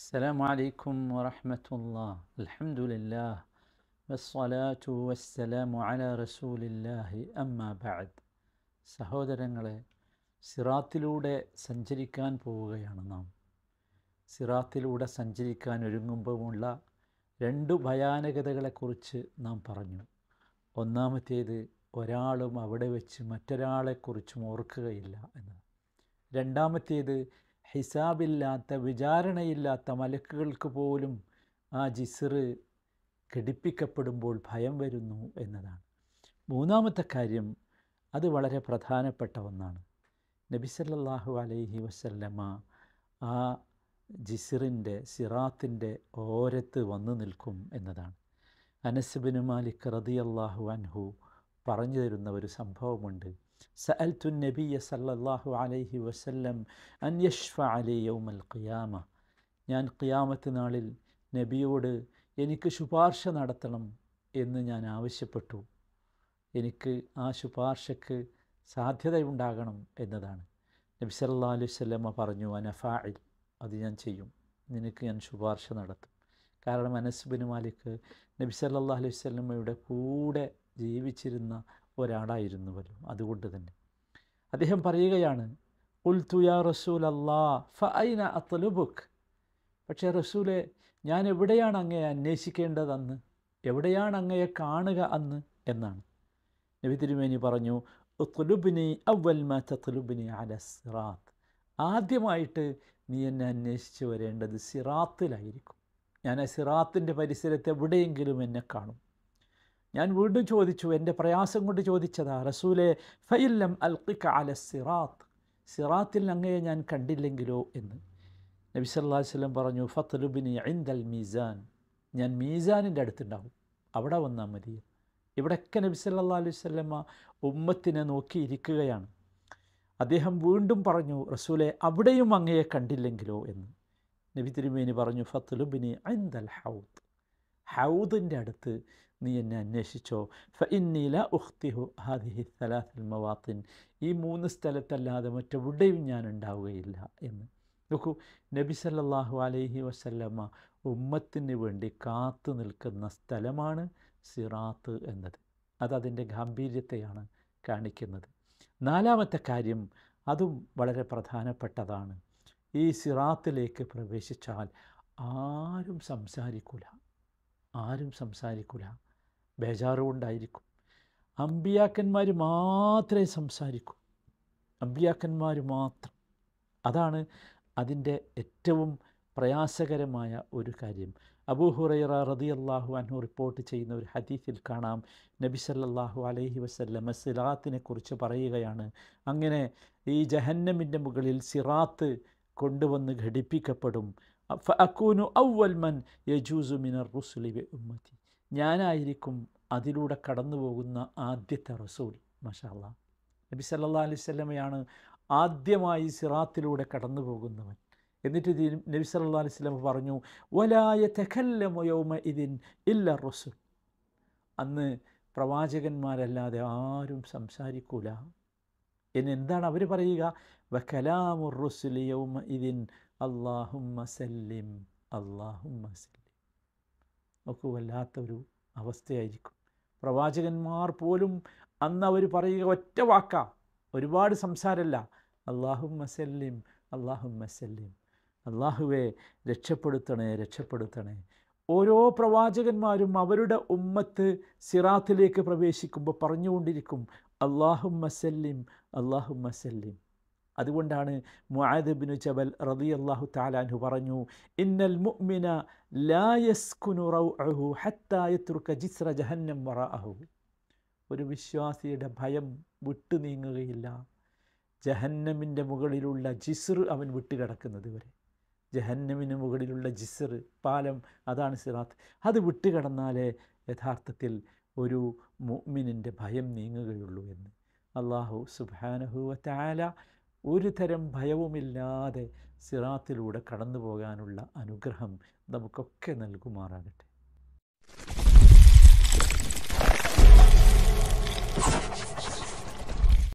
السلام عليكم ورحمة الله الحمد لله والصلاة والسلام على رسول الله أما بعد സഹോദരങ്ങളെ സിറാത്തിലൂടെ സഞ്ചരിക്കാൻ പോവുകയാണ് നാം സിറാത്തിലൂടെ സഞ്ചരിക്കാൻ ഒരുങ്ങുമ്പോഴുള്ള രണ്ട് ഭയാനകതകളെക്കുറിച്ച് നാം പറഞ്ഞു ഒന്നാമത്തേത് ഒരാളും അവിടെ വെച്ച് മറ്റൊരാളെക്കുറിച്ചും ഓർക്കുകയില്ല എന്നത് രണ്ടാമത്തേത് ഹിസാബില്ലാത്ത വിചാരണയില്ലാത്ത മലക്കുകൾക്ക് പോലും ആ ജിസ്റ് ഘടിപ്പിക്കപ്പെടുമ്പോൾ ഭയം വരുന്നു എന്നതാണ് മൂന്നാമത്തെ കാര്യം അത് വളരെ പ്രധാനപ്പെട്ട ഒന്നാണ് നബിസല്ലാഹു അലൈഹി വസല്ലമ ആ ജിസിറിൻ്റെ സിറാത്തിൻ്റെ ഓരത്ത് വന്നു നിൽക്കും എന്നതാണ് അനസ്ബിന് മാലിക് റതിയല്ലാഹു അൻഹു പറഞ്ഞു തരുന്ന ഒരു സംഭവമുണ്ട് സഅൽത്തു നബിയ സല്ലല്ലാഹു അലൈഹി വസല്ലം അൻ യഷ്ഫ അലി യൗമൽ ഖിയാമ ഞാൻ ഖിയാമത്ത് നാളിൽ നബിയോട് എനിക്ക് ശുപാർശ നടത്തണം എന്ന് ഞാൻ ആവശ്യപ്പെട്ടു എനിക്ക് ആ ശുപാർശക്ക് സാധ്യതയുണ്ടാകണം എന്നതാണ് നബി സല്ലാ അലൈഹി സ്വല്ലമ്മ പറഞ്ഞു അനഫായിൽ അത് ഞാൻ ചെയ്യും നിനക്ക് ഞാൻ ശുപാർശ നടത്തും കാരണം അനസ് ബിൻ മാലിക് നബി സല്ലാ അലൈഹി സ്വല്ലമ്മയുടെ കൂടെ ജീവിച്ചിരുന്ന ഒരാളായിരുന്നു ഒരാളായിരുന്നുവല്ലോ അതുകൊണ്ട് തന്നെ അദ്ദേഹം പറയുകയാണ് ഉൽത്തുയാ റസൂൽ അല്ലാ ഫൈന അത്തലുബുക്ക് പക്ഷേ റസൂലെ ഞാൻ എവിടെയാണ് അങ്ങയെ അന്വേഷിക്കേണ്ടത് അന്ന് എവിടെയാണ് അങ്ങയെ കാണുക അന്ന് എന്നാണ് നബി തിരുമേനി പറഞ്ഞു തുലുബിനി അവൽ തുലുബിനി അല സിറാത്ത് ആദ്യമായിട്ട് നീ എന്നെ അന്വേഷിച്ച് വരേണ്ടത് സിറാത്തിലായിരിക്കും ഞാൻ ആ സിറാത്തിൻ്റെ പരിസരത്ത് എവിടെയെങ്കിലും എന്നെ കാണും ഞാൻ വീണ്ടും ചോദിച്ചു എൻ്റെ പ്രയാസം കൊണ്ട് ചോദിച്ചതാ റസൂലെ ഫയില്ലം അൽക്കിക്ക അല സിറാത്ത് സിറാത്തിൽ അങ്ങയെ ഞാൻ കണ്ടില്ലെങ്കിലോ എന്ന് നബി അലൈഹി വല്ലം പറഞ്ഞു ഫത്ലുബിനി ഇൻദൽ മീസാൻ ഞാൻ മീസാനിൻ്റെ അടുത്തുണ്ടാവും അവിടെ വന്നാൽ മതി ഇവിടെയൊക്കെ നബി സല്ലാ അലൈഹി സ്വല്ലമ്മ ഉമ്മത്തിനെ നോക്കിയിരിക്കുകയാണ് അദ്ദേഹം വീണ്ടും പറഞ്ഞു റസൂലെ അവിടെയും അങ്ങയെ കണ്ടില്ലെങ്കിലോ എന്ന് നബി തിരുമേനി പറഞ്ഞു ഫത്ലുബിനി ഇൻദൽ ഹൗദ് ഹൗദിൻ്റെ അടുത്ത് നീ എന്നെ അന്വേഷിച്ചോ ഫ ഇന്നീല ഉഖ്തിഹു ഹാദിഹി സലാസൽ മവാത്തിൻ ഈ മൂന്ന് സ്ഥലത്തല്ലാതെ മറ്റെവിടെയും ഞാൻ ഉണ്ടാവുകയില്ല എന്ന് നോക്കൂ നബി സല്ലാഹു അലൈഹി വസല്ലമ്മ ഉമ്മത്തിന് വേണ്ടി കാത്തു നിൽക്കുന്ന സ്ഥലമാണ് സിറാത്ത് എന്നത് അതതിൻ്റെ ഗാംഭീര്യത്തെയാണ് കാണിക്കുന്നത് നാലാമത്തെ കാര്യം അതും വളരെ പ്രധാനപ്പെട്ടതാണ് ഈ സിറാത്തിലേക്ക് പ്രവേശിച്ചാൽ ആരും സംസാരിക്കൂല ആരും സംസാരിക്കൂല ബേജാറും ഉണ്ടായിരിക്കും അമ്പിയാക്കന്മാർ മാത്രമേ സംസാരിക്കൂ അമ്പിയാക്കന്മാർ മാത്രം അതാണ് അതിൻ്റെ ഏറ്റവും പ്രയാസകരമായ ഒരു കാര്യം അബൂഹുറൈറ റതി അള്ളാഹു അൻഹു റിപ്പോർട്ട് ചെയ്യുന്ന ഒരു ഹദീഫിൽ കാണാം നബി സല്ലാഹു അലൈഹി വസ്ല്ലം സിറാത്തിനെ കുറിച്ച് പറയുകയാണ് അങ്ങനെ ഈ ജഹന്നമിൻ്റെ മുകളിൽ സിറാത്ത് കൊണ്ടുവന്ന് ഘടിപ്പിക്കപ്പെടും അക്കൂനു ഔവൽമൻ മൻ യജൂസു മിനർ ഉമ്മതി ഞാനായിരിക്കും അതിലൂടെ കടന്നു പോകുന്ന ആദ്യത്തെ റസൂൽ മഷാല്ല നബി സല്ലാ അലൈഹി സ്വലമയാണ് ആദ്യമായി സിറാത്തിലൂടെ കടന്നു പോകുന്നവൻ എന്നിട്ട് നബി സല്ലാ അലൈഹി സ്വലം പറഞ്ഞു വലായ തെഖല്ലമയോമ ഇതിൻ ഇല്ല റസൂൽ അന്ന് പ്രവാചകന്മാരല്ലാതെ ആരും സംസാരിക്കൂല ഇനി എന്താണ് അവർ പറയുക വക്കലാമുറുസുലിയൗമ ഇതിൻ അള്ളാഹുമ്മ സല്ലിം അള്ളാഹുമ്മ സല്ലിം ഒക്കെ വല്ലാത്ത ഒരു അവസ്ഥയായിരിക്കും പ്രവാചകന്മാർ പോലും അന്ന് അവർ പറയുക ഒറ്റ വാക്ക ഒരുപാട് സംസാരമല്ല അള്ളാഹു മസല്ലിം അള്ളാഹു മസല്ലിം അള്ളാഹുവെ രക്ഷപ്പെടുത്തണേ രക്ഷപ്പെടുത്തണേ ഓരോ പ്രവാചകന്മാരും അവരുടെ ഉമ്മത്ത് സിറാത്തിലേക്ക് പ്രവേശിക്കുമ്പോൾ പറഞ്ഞുകൊണ്ടിരിക്കും അള്ളാഹു മസല്ലിം അള്ളാഹു മസല്ലിം അതുകൊണ്ടാണ് മുആദ്ബിനു ജബൽ റബി അള്ളാഹു താലാൻഹു പറഞ്ഞു ഇന്നൽ മുഅ്മിന ലാ യസ്കുനു റൗഅഹു ഹത്താ ജിസ്ര ജഹന്നം വറാഅഹു ഒരു വിശ്വാസിയുടെ ഭയം വിട്ടു നീങ്ങുകയില്ല ജഹന്നമിൻ്റെ മുകളിലുള്ള ജിസ്റ് അവൻ വിട്ടുകിടക്കുന്നത് വരെ ജഹന്നമിന് മുകളിലുള്ള ജിസ്റ് പാലം അതാണ് സിറാത്ത് അത് വിട്ടുകിടന്നാലേ യഥാർത്ഥത്തിൽ ഒരു മുഅ്മിനിൻ്റെ ഭയം നീങ്ങുകയുള്ളൂ എന്ന് അള്ളാഹു സുബാനഹുവ താല ഒരു തരം ഭയവുമില്ലാതെ സിറാത്തിലൂടെ കടന്നു പോകാനുള്ള അനുഗ്രഹം നമുക്കൊക്കെ നൽകുമാറാകട്ടെ